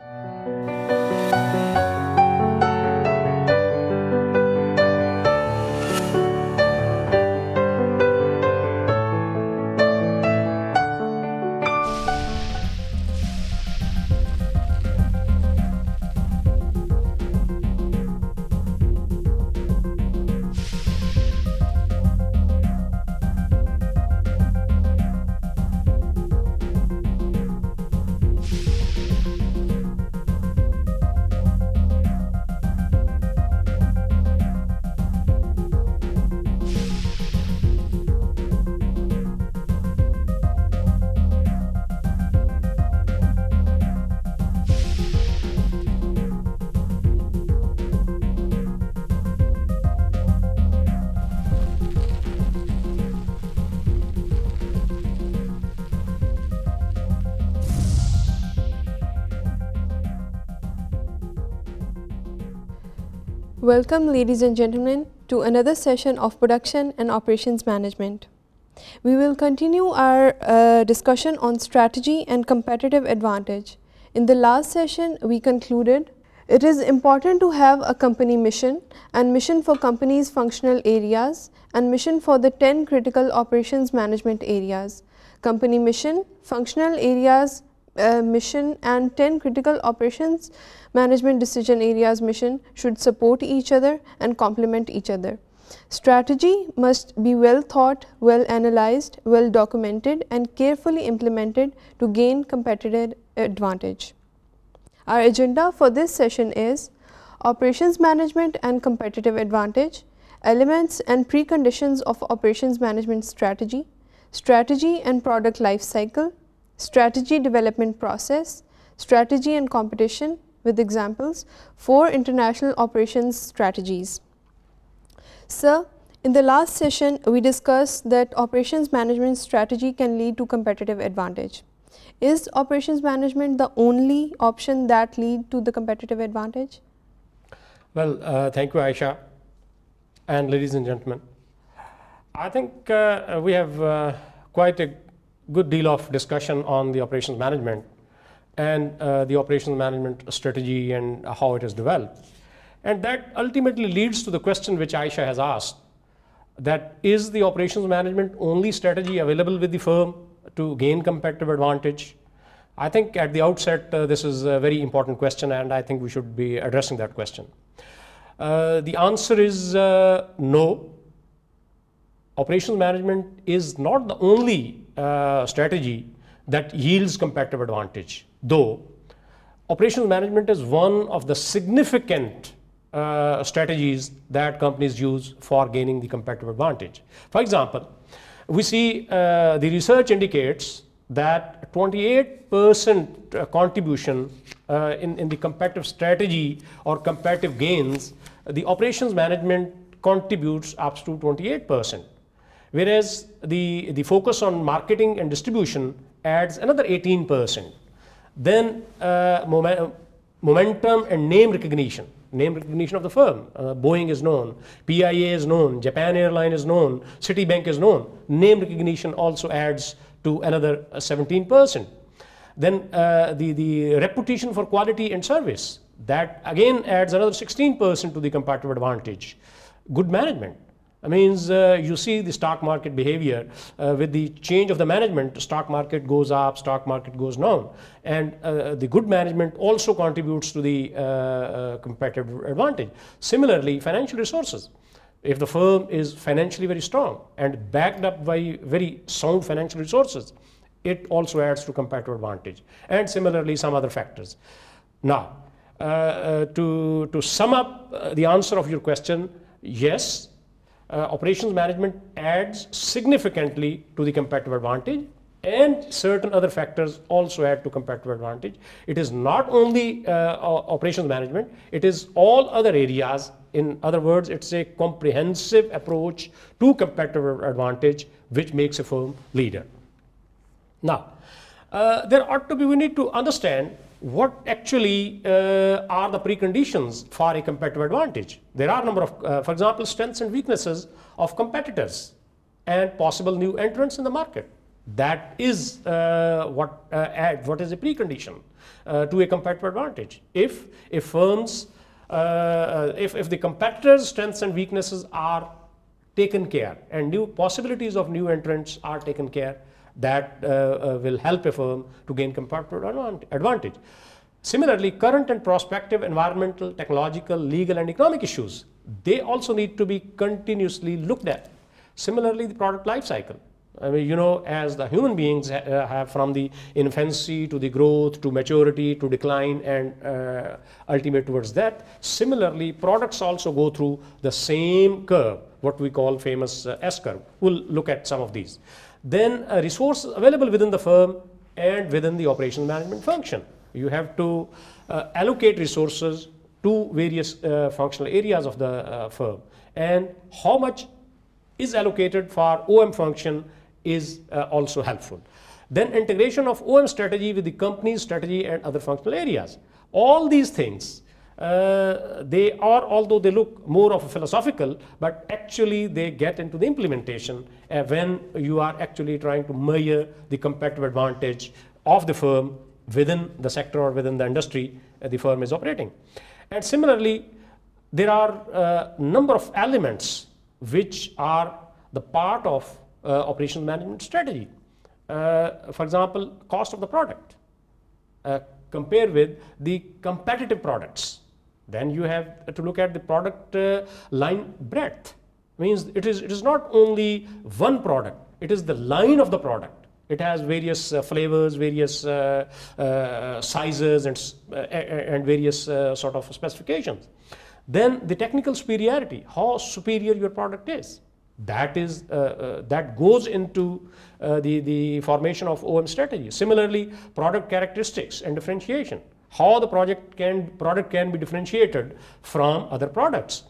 Thank you. Welcome ladies and gentlemen to another session of production and operations management. We will continue our uh, discussion on strategy and competitive advantage. In the last session we concluded it is important to have a company mission and mission for company's functional areas and mission for the 10 critical operations management areas. Company mission, functional areas, uh, mission and 10 critical operations management decision areas mission should support each other and complement each other. Strategy must be well thought, well analyzed, well documented and carefully implemented to gain competitive advantage. Our agenda for this session is Operations Management and Competitive Advantage, Elements and Preconditions of Operations Management Strategy, Strategy and Product Life Cycle, strategy development process, strategy and competition with examples, 4 international operations strategies. Sir, in the last session we discussed that operations management strategy can lead to competitive advantage. Is operations management the only option that lead to the competitive advantage? Well, uh, thank you Aisha and ladies and gentlemen. I think uh, we have uh, quite a good deal of discussion on the operations management and uh, the operations management strategy and how it is developed. And that ultimately leads to the question which Aisha has asked that is the operations management only strategy available with the firm to gain competitive advantage? I think at the outset, uh, this is a very important question, and I think we should be addressing that question. Uh, the answer is uh, no operations management is not the only uh, strategy that yields competitive advantage, though operations management is one of the significant uh, strategies that companies use for gaining the competitive advantage. For example, we see uh, the research indicates that 28% uh, contribution uh, in, in the competitive strategy or competitive gains, the operations management contributes up to 28%. Whereas the, the focus on marketing and distribution adds another 18%. Then uh, momen momentum and name recognition, name recognition of the firm. Uh, Boeing is known, PIA is known, Japan Airline is known, Citibank is known. Name recognition also adds to another 17%. Uh, then uh, the, the reputation for quality and service, that again adds another 16% to the comparative advantage. Good management, I means uh, you see the stock market behavior uh, with the change of the management stock market goes up stock market goes down and uh, the good management also contributes to the uh, uh, competitive advantage similarly financial resources if the firm is financially very strong and backed up by very sound financial resources it also adds to competitive advantage and similarly some other factors now uh, to to sum up the answer of your question yes uh, operations management adds significantly to the competitive advantage and certain other factors also add to competitive advantage. It is not only uh, operations management, it is all other areas. In other words, it's a comprehensive approach to competitive advantage which makes a firm leader. Now, uh, there ought to be, we need to understand what actually uh, are the preconditions for a competitive advantage. There are a number of, uh, for example, strengths and weaknesses of competitors and possible new entrants in the market. That is uh, what, uh, add, what is a precondition uh, to a competitive advantage. If, if firms, uh, if, if the competitors' strengths and weaknesses are taken care and new possibilities of new entrants are taken care, that uh, uh, will help a firm to gain comparative advantage. Similarly, current and prospective environmental, technological, legal and economic issues, they also need to be continuously looked at. Similarly, the product life cycle. I mean, you know, as the human beings uh, have from the infancy to the growth to maturity to decline and uh, ultimate towards death. Similarly, products also go through the same curve, what we call famous uh, S curve. We'll look at some of these then a resource available within the firm and within the operations management function. You have to uh, allocate resources to various uh, functional areas of the uh, firm and how much is allocated for OM function is uh, also helpful. Then integration of OM strategy with the company's strategy and other functional areas. All these things uh, they are, although they look more of a philosophical, but actually they get into the implementation uh, when you are actually trying to measure the competitive advantage of the firm within the sector or within the industry uh, the firm is operating. And similarly, there are a uh, number of elements which are the part of uh, operational management strategy. for example, cost of the product, compared with the competitive products then you have to look at the product uh, line breadth. Means it is, it is not only one product, it is the line of the product. It has various uh, flavors, various uh, uh sizes and, uh, and various uh, sort of specifications. Then the technical superiority, how superior your product is. That is that goes into the, the formation of OM strategy. Similarly, product characteristics and differentiation how the project can product can be differentiated from other products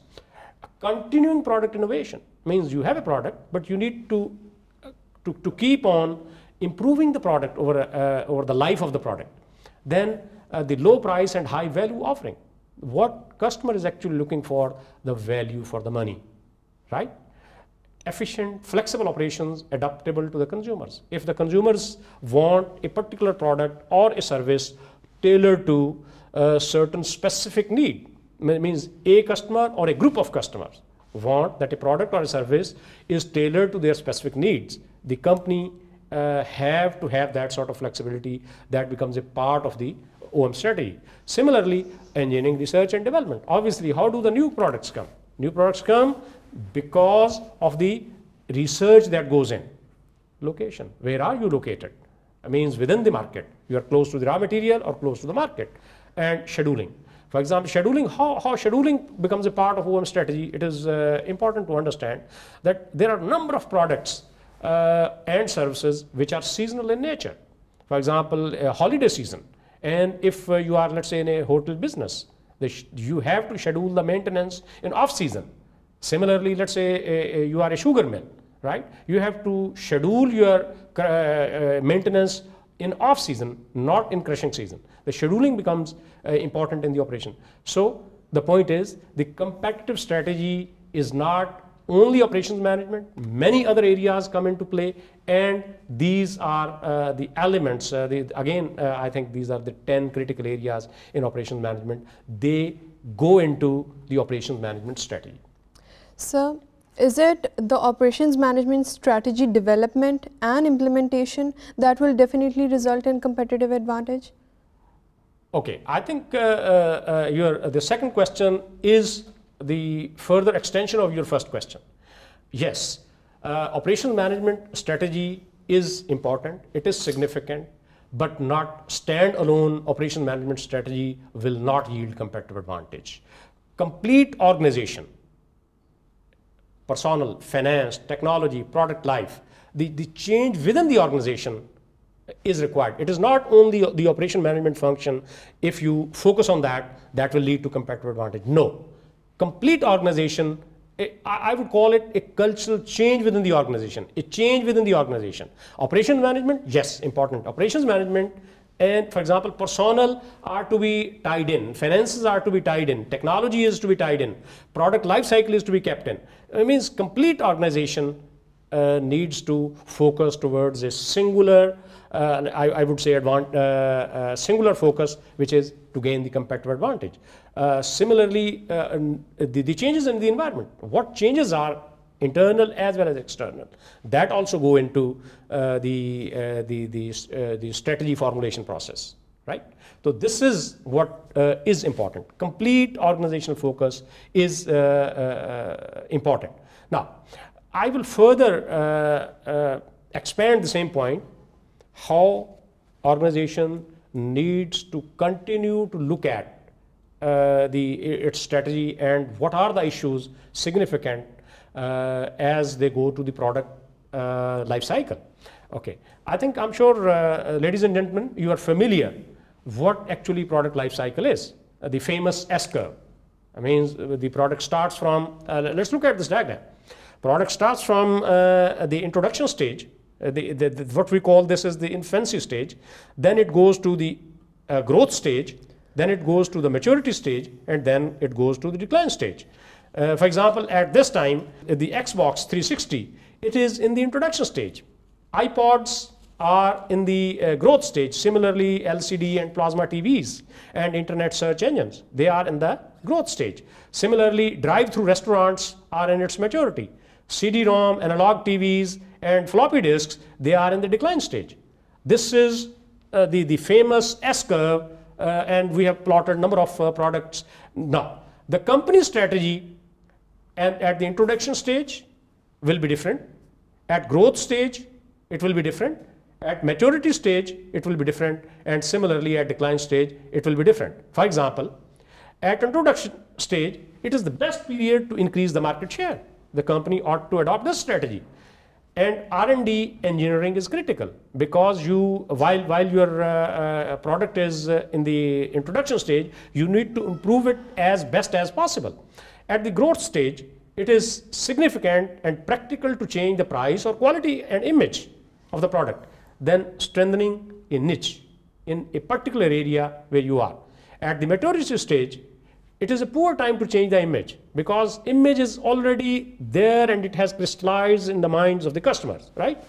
continuing product innovation means you have a product but you need to to, to keep on improving the product over uh, over the life of the product then uh, the low price and high value offering what customer is actually looking for the value for the money right efficient flexible operations adaptable to the consumers if the consumers want a particular product or a service tailored to a certain specific need. It means a customer or a group of customers want that a product or a service is tailored to their specific needs. The company uh, have to have that sort of flexibility that becomes a part of the OM strategy. Similarly, engineering research and development. Obviously, how do the new products come? New products come because of the research that goes in. Location, where are you located? It means within the market. You are close to the raw material or close to the market. And scheduling. For example, scheduling, how, how scheduling becomes a part of OM strategy, it is uh, important to understand that there are a number of products uh, and services which are seasonal in nature. For example, a holiday season. And if uh, you are, let's say, in a hotel business, you have to schedule the maintenance in off season. Similarly, let's say a, a, you are a sugar mill, right? You have to schedule your uh, uh, maintenance in off season, not in crushing season. The scheduling becomes uh, important in the operation. So the point is the competitive strategy is not only operations management, many other areas come into play and these are uh, the elements, uh, the, again uh, I think these are the 10 critical areas in operations management. They go into the operations management strategy. So is it the operations management strategy development and implementation that will definitely result in competitive advantage? Okay, I think uh, uh, uh your, uh, the second question is the further extension of your first question. Yes, uh, operational management strategy is important, it is significant, but not standalone operation management strategy will not yield competitive advantage. Complete organization personal, finance, technology, product life. The, the change within the organization is required. It is not only the operation management function. If you focus on that, that will lead to competitive advantage. No. Complete organization, eh, I would call it a cultural change within the organization, a change within the organization. Operations management, yes, important. Operations management and for example personnel are to be tied in finances are to be tied in technology is to be tied in product life cycle is to be kept in it means complete organization uh, needs to focus towards a singular uh, I, I, would say uh, uh, singular focus which is to gain the competitive advantage uh, similarly uh, the, the changes in the environment what changes are internal as well as external. That also go into uh, the, uh, the, the, uh, the strategy formulation process, right? So this is what uh, is important. Complete organizational focus is uh, uh, important. Now, I will further expand the same point, how organization needs to continue to look at the, its strategy and what are the issues significant uh, as they go to the product uh, life cycle. Okay, I think I'm sure, uh, ladies and gentlemen, you are familiar what actually product life cycle is, the famous S curve. I mean, the product starts from, let's look at this diagram. Product starts from the introduction stage, the, the, the, what we call this is the infancy stage then it goes to the uh, growth stage then it goes to the maturity stage and then it goes to the decline stage uh, for example, at this time, the Xbox 360, it is in the introduction stage. iPods are in the uh, growth stage. Similarly, LCD and plasma TVs and internet search engines, they are in the growth stage. Similarly, drive-through restaurants are in its maturity. CD-ROM, analog TVs, and floppy disks, they are in the decline stage. This is uh, the, the famous S-curve, uh, and we have plotted number of uh, products now. The company strategy and at the introduction stage will be different. At growth stage, it will be different. At maturity stage, it will be different. And similarly, at decline stage, it will be different. For example, at introduction stage, it is the best period to increase the market share. The company ought to adopt this strategy. And R&D engineering is critical because you, while, while your uh, uh, product is uh, in the introduction stage, you need to improve it as best as possible. At the growth stage, it is significant and practical to change the price or quality and image of the product, then strengthening a niche in a particular area where you are. At the maturity stage, it is a poor time to change the image because image is already there and it has crystallized in the minds of the customers, right?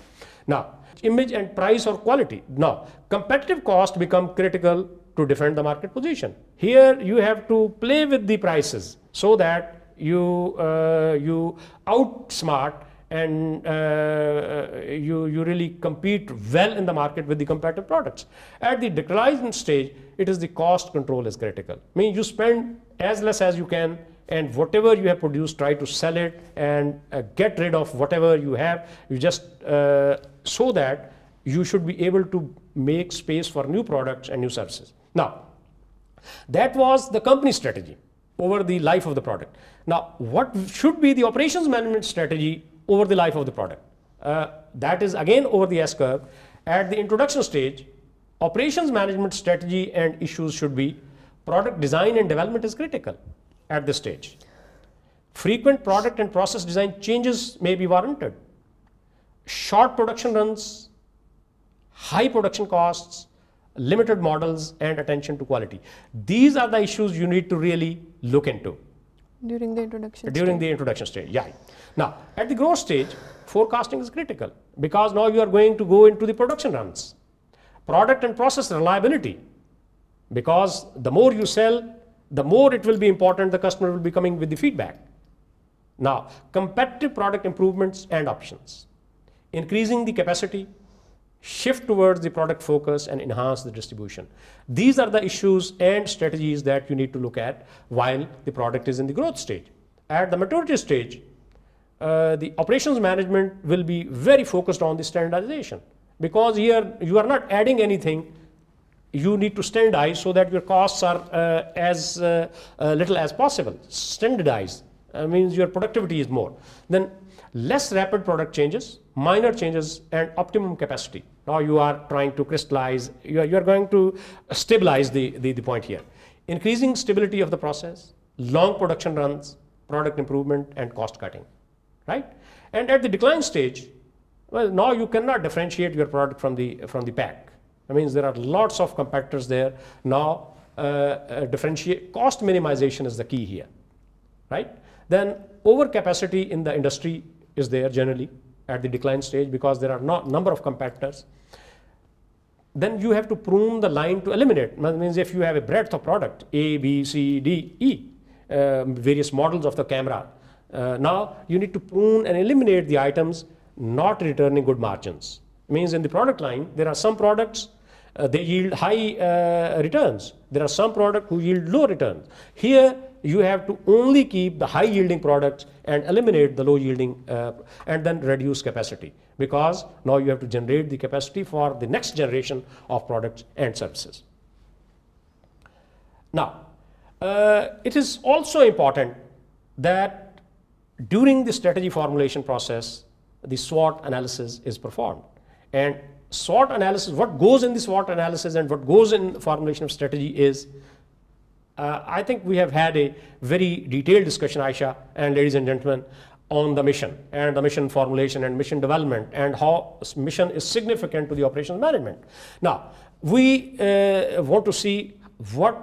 Now, image and price or quality. Now, competitive cost become critical to defend the market position. Here you have to play with the prices so that you, uh, you outsmart and uh, uh, you, you really compete well in the market with the competitive products. At the decline stage, it is the cost control is critical. I mean, you spend as less as you can and whatever you have produced, try to sell it and uh, get rid of whatever you have. You just, uh, so that you should be able to make space for new products and new services. Now, that was the company strategy over the life of the product. Now, what should be the operations management strategy over the life of the product? Uh, that is again over the S curve. At the introduction stage, operations management strategy and issues should be product design and development is critical at this stage. Frequent product and process design changes may be warranted. Short production runs, high production costs, limited models and attention to quality. These are the issues you need to really look into. During the introduction During stage. the introduction stage, yeah. Now, at the growth stage, forecasting is critical because now you are going to go into the production runs. Product and process reliability because the more you sell, the more it will be important the customer will be coming with the feedback. Now, competitive product improvements and options, increasing the capacity, shift towards the product focus and enhance the distribution. These are the issues and strategies that you need to look at while the product is in the growth stage. At the maturity stage, uh, the operations management will be very focused on the standardization because here you are not adding anything you need to standardize so that your costs are uh, as uh, uh little as possible standardized uh, means your productivity is more then less rapid product changes minor changes and optimum capacity now you are trying to crystallize, you are, you are going to stabilize the, the, the point here. Increasing stability of the process, long production runs, product improvement and cost cutting, right? And at the decline stage, well, now you cannot differentiate your product from the, from the pack. That means there are lots of competitors there. Now, uh, uh, differentiate, cost minimization is the key here, right? Then overcapacity in the industry is there generally at the decline stage because there are not number of competitors, then you have to prune the line to eliminate. That means if you have a breadth of product, A, B, C, D, E, uh, various models of the camera. Uh, now you need to prune and eliminate the items not returning good margins. Means in the product line, there are some products uh, they yield high uh, returns. There are some products who yield low returns. Here you have to only keep the high yielding products and eliminate the low yielding uh, and then reduce capacity because now you have to generate the capacity for the next generation of products and services. Now, uh, it is also important that during the strategy formulation process, the SWOT analysis is performed. And SWOT analysis, what goes in the SWOT analysis and what goes in formulation of strategy is uh, I think we have had a very detailed discussion, Aisha and ladies and gentlemen, on the mission and the mission formulation and mission development and how mission is significant to the operations management. Now, we uh, want to see what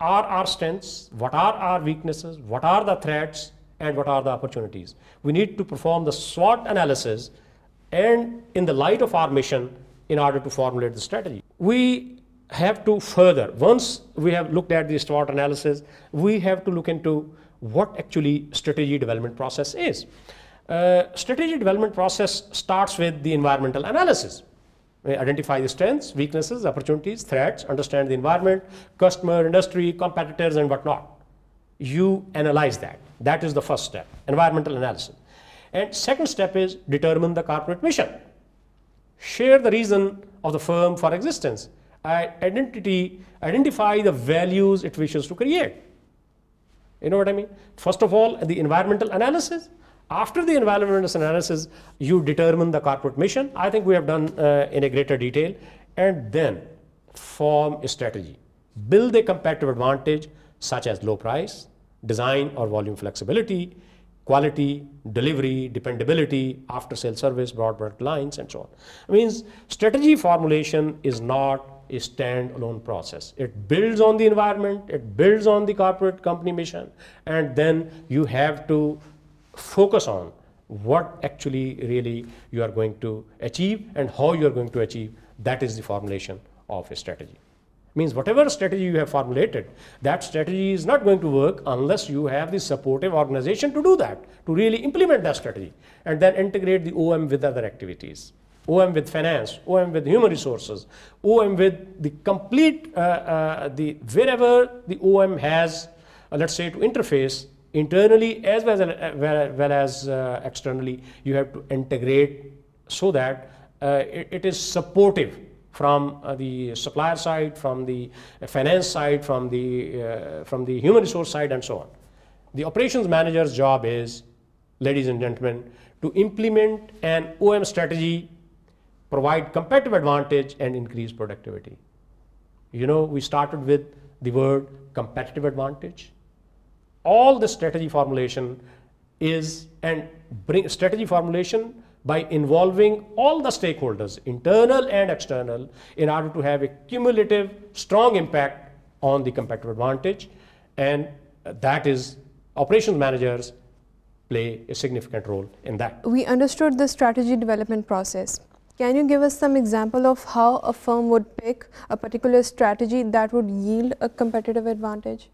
are our strengths, what are our weaknesses, what are the threats, and what are the opportunities. We need to perform the SWOT analysis and in the light of our mission in order to formulate the strategy. We have to further, once we have looked at the SWOT analysis, we have to look into what actually strategy development process is. Uh, strategy development process starts with the environmental analysis. We identify the strengths, weaknesses, opportunities, threats, understand the environment, customer, industry, competitors, and whatnot. You analyze that. That is the first step, environmental analysis. And second step is determine the corporate mission. Share the reason of the firm for existence uh, identity, identify the values it wishes to create. You know what I mean? First of all, the environmental analysis. After the environmental analysis, you determine the corporate mission. I think we have done uh, in a greater detail. And then form a strategy. Build a competitive advantage such as low price, design or volume flexibility, quality, delivery, dependability, after sale service, broad product lines, and so on. It means strategy formulation is not a standalone process. It builds on the environment, it builds on the corporate company mission, and then you have to focus on what actually really you are going to achieve and how you are going to achieve. That is the formulation of a strategy. Means whatever strategy you have formulated, that strategy is not going to work unless you have the supportive organization to do that, to really implement that strategy, and then integrate the OM with other activities. OM with finance, OM with human resources, OM with the complete, uh, uh, the wherever the OM has, uh, let's say, to interface internally as well as, well as uh, externally, you have to integrate so that uh, it, it is supportive from uh, the supplier side, from the finance side, from the, from the human resource side and so on. The operations manager's job is, ladies and gentlemen, to implement an OM strategy provide competitive advantage and increase productivity. You know, we started with the word competitive advantage. All the strategy formulation is and bring strategy formulation by involving all the stakeholders, internal and external, in order to have a cumulative strong impact on the competitive advantage. And that is operations managers play a significant role in that. We understood the strategy development process. Can you give us some example of how a firm would pick a particular strategy that would yield a competitive advantage?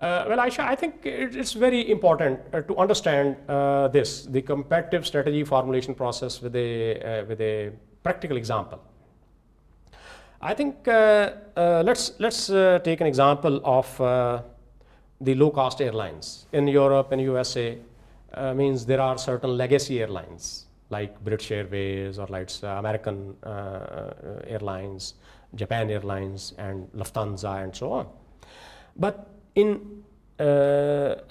Uh, well, Aisha, I think it's very important uh, to understand uh, this, the competitive strategy formulation process with a, uh, with a practical example. I think uh, uh, let's, let's take an example of the low-cost airlines in Europe and USA means there are certain legacy airlines like British Airways or like uh, American uh, uh, Airlines, Japan Airlines, and Lufthansa, and so on. But in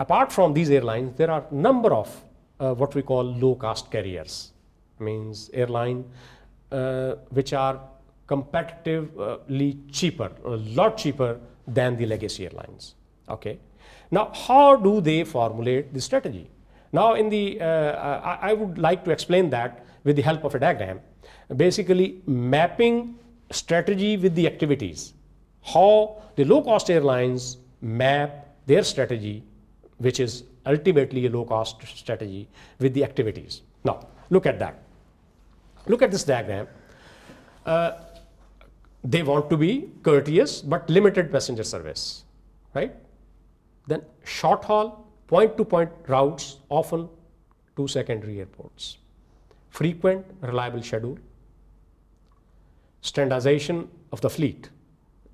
apart from these airlines, there are number of what we call low-cost carriers, means airline which are competitively cheaper, a lot cheaper than the legacy airlines. Okay. Now, how do they formulate the strategy? Now in the, uh, I, I would like to explain that with the help of a diagram. Basically mapping strategy with the activities. How the low cost airlines map their strategy, which is ultimately a low cost strategy with the activities. Now look at that. Look at this diagram. Uh, they want to be courteous but limited passenger service, right? Then short haul, point to point routes often to secondary airports. Frequent reliable schedule, standardization of the fleet.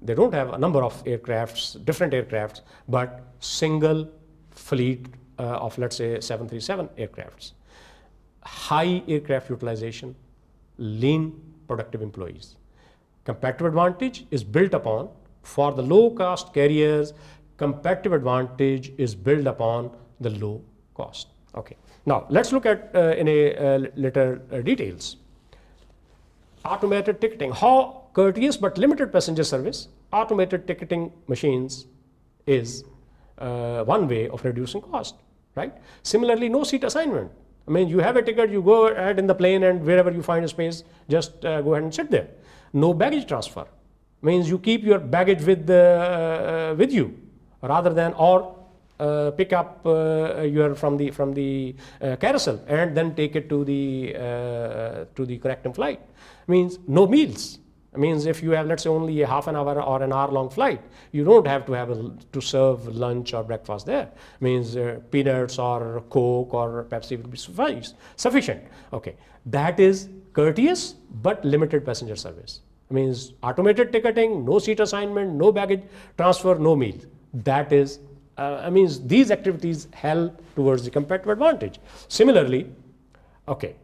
They don't have a number of aircrafts, different aircrafts, but single fleet uh, of let's say 737 aircrafts. High aircraft utilization, lean productive employees. Competitive advantage is built upon for the low cost carriers competitive advantage is built upon the low cost. Okay. Now, let's look at uh, in a uh, uh, details. Automated ticketing, how courteous but limited passenger service, automated ticketing machines is uh, one way of reducing cost, right? Similarly, no seat assignment. I mean, you have a ticket, you go ahead in the plane and wherever you find a space, just uh, go ahead and sit there. No baggage transfer means you keep your baggage with, uh, with you rather than or uh, pick up uh, uh, your from the from the uh, carousel and then take it to the uh, uh, to the connecting flight means no meals means if you have let's say only a half an hour or an hour long flight you don't have to have a, to serve lunch or breakfast there means peanuts or coke or pepsi would be suffice, sufficient okay that is courteous but limited passenger service means automated ticketing no seat assignment no baggage transfer no meal that is, uh, I mean, these activities help towards the competitive advantage. Similarly, okay,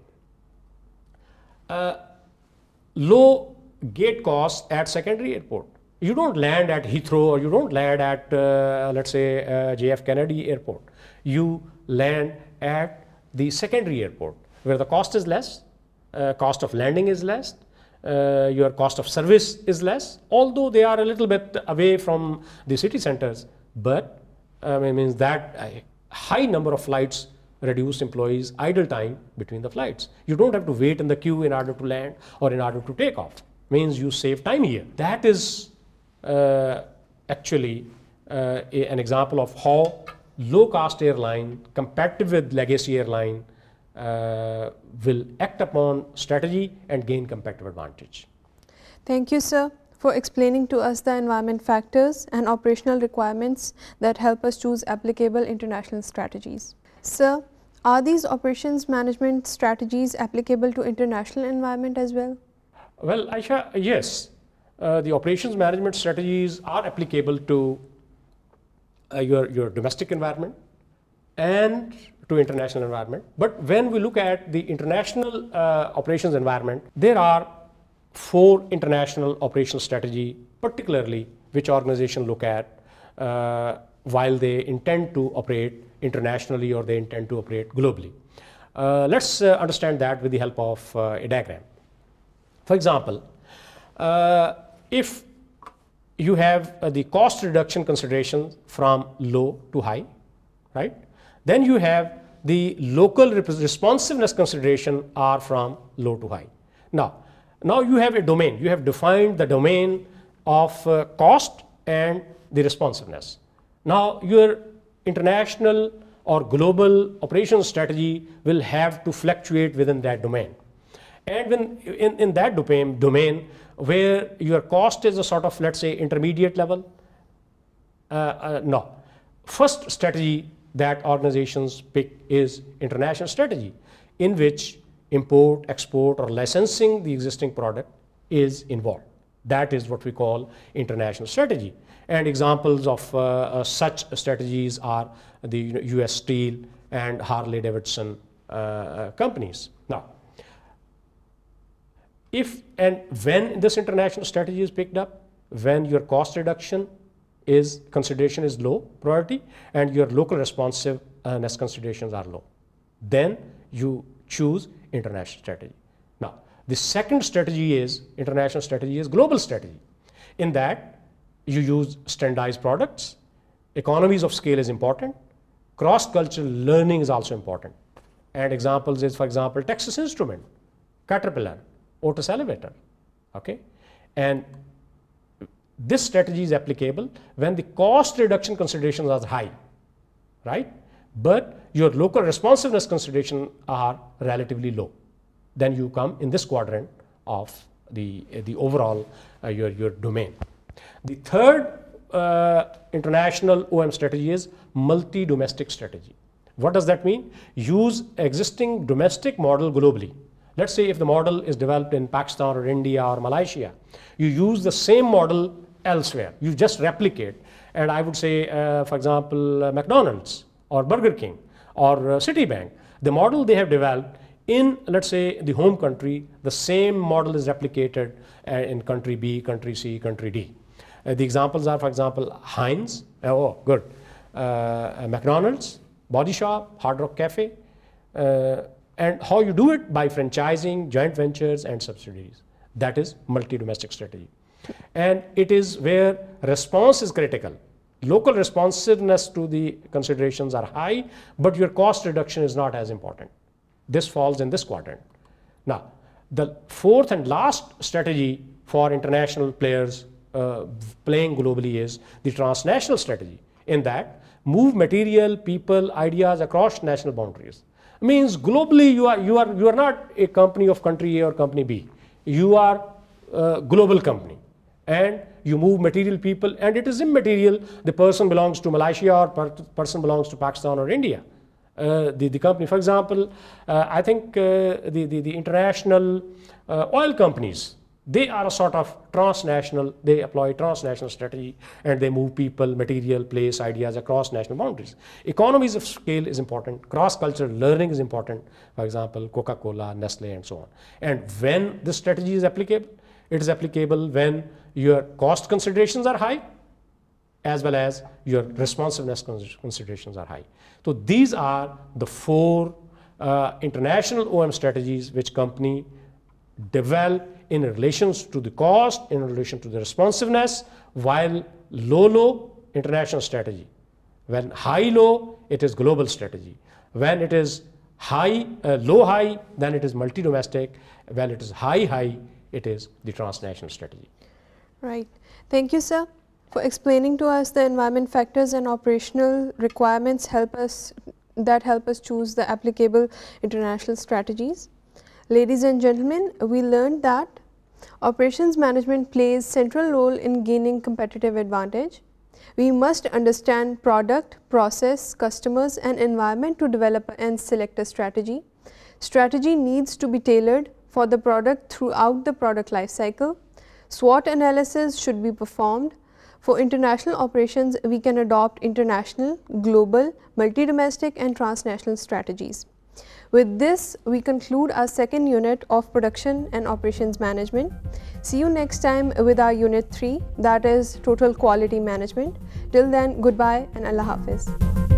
uh, low gate costs at secondary airport. You don't land at Heathrow or you don't land at, uh, let's say, uh, JF Kennedy airport. You land at the secondary airport where the cost is less, uh, cost of landing is less, uh, your cost of service is less, although they are a little bit away from the city centers. But um, it means that a uh, high number of flights reduce employees' idle time between the flights. You don't have to wait in the queue in order to land or in order to take off. Means you save time here. That is uh, actually uh, a, an example of how low cost airline competitive with legacy airline uh, will act upon strategy and gain competitive advantage. Thank you, sir for explaining to us the environment factors and operational requirements that help us choose applicable international strategies. Sir, are these operations management strategies applicable to international environment as well? Well, Aisha, yes. Uh, the operations management strategies are applicable to uh, your, your domestic environment and to international environment. But when we look at the international uh, operations environment, there are four international operational strategy, particularly which organization look at uh, while they intend to operate internationally or they intend to operate globally. Uh, let's uh, understand that with the help of uh, a diagram. For example, uh, if you have the cost reduction consideration from low to high, right? Then you have the local responsiveness consideration R from low to high. Now, now you have a domain. You have defined the domain of uh, cost and the responsiveness. Now, your international or global operations strategy will have to fluctuate within that domain. And when in, in that domain, domain where your cost is a sort of, let's say, intermediate level, uh, uh, no. First strategy that organizations pick is international strategy, in which import, export, or licensing the existing product is involved. That is what we call international strategy. And examples of uh, uh, such strategies are the U.S. Steel and Harley-Davidson uh, uh, companies. Now, if and when this international strategy is picked up, when your cost reduction is consideration is low priority and your local responsiveness uh, considerations are low. Then you choose international strategy. Now, the second strategy is international strategy is global strategy in that you use standardized products, economies of scale is important, cross-cultural learning is also important. And examples is, for example, Texas Instrument, Caterpillar, Otis Elevator, okay? And this strategy is applicable when the cost reduction considerations are high, right? But your local responsiveness considerations are relatively low. Then you come in this quadrant of the, uh, the overall uh, your, your domain. The third uh, international OM strategy is multi-domestic strategy. What does that mean? Use existing domestic model globally. Let's say if the model is developed in Pakistan or India or Malaysia, you use the same model elsewhere. You just replicate. And I would say, uh, for example, uh, McDonald's or Burger King or uh, Citibank, the model they have developed in, let's say, the home country, the same model is replicated uh, in country B, country C, country D. Uh, the examples are, for example, Heinz, uh, oh, good, McDonald's, Body Shop, Hard Rock Cafe, and how you do it by franchising, joint ventures, and subsidiaries. That is multi-domestic strategy. And it is where response is critical. Local responsiveness to the considerations are high, but your cost reduction is not as important. This falls in this quadrant. Now, the fourth and last strategy for international players uh, playing globally is the transnational strategy, in that, move material, people, ideas across national boundaries. Means globally, you are, you are, you are not a company of country A or company B. You are a uh, global company and you move material people and it is immaterial. The person belongs to Malaysia or per person belongs to Pakistan or India. Uh, the, the company, for example, uh, I think uh, the, the, the, international uh, oil companies, they are a sort of transnational, they employ transnational strategy and they move people, material, place, ideas across national boundaries. Economies of scale is important, cross-cultural learning is important, for example, Coca-Cola, Nestle and so on. And when this strategy is applicable, it is applicable when your cost considerations are high as well as your responsiveness considerations are high. So these are the four uh, international OM strategies which company develop in relation to the cost, in relation to the responsiveness, while low-low international strategy. When high-low, it is global strategy. When it is high, uh, low-high, then it is multi-domestic. When it is high-high, it is the transnational strategy. Right. Thank you, sir, for explaining to us the environment factors and operational requirements help us that help us choose the applicable international strategies. Ladies and gentlemen, we learned that operations management plays central role in gaining competitive advantage. We must understand product, process, customers and environment to develop and select a strategy. Strategy needs to be tailored for the product throughout the product life cycle. SWOT analysis should be performed. For international operations, we can adopt international, global, multi-domestic and transnational strategies. With this, we conclude our second unit of production and operations management. See you next time with our unit 3 that is total quality management. Till then, goodbye and Allah Hafiz.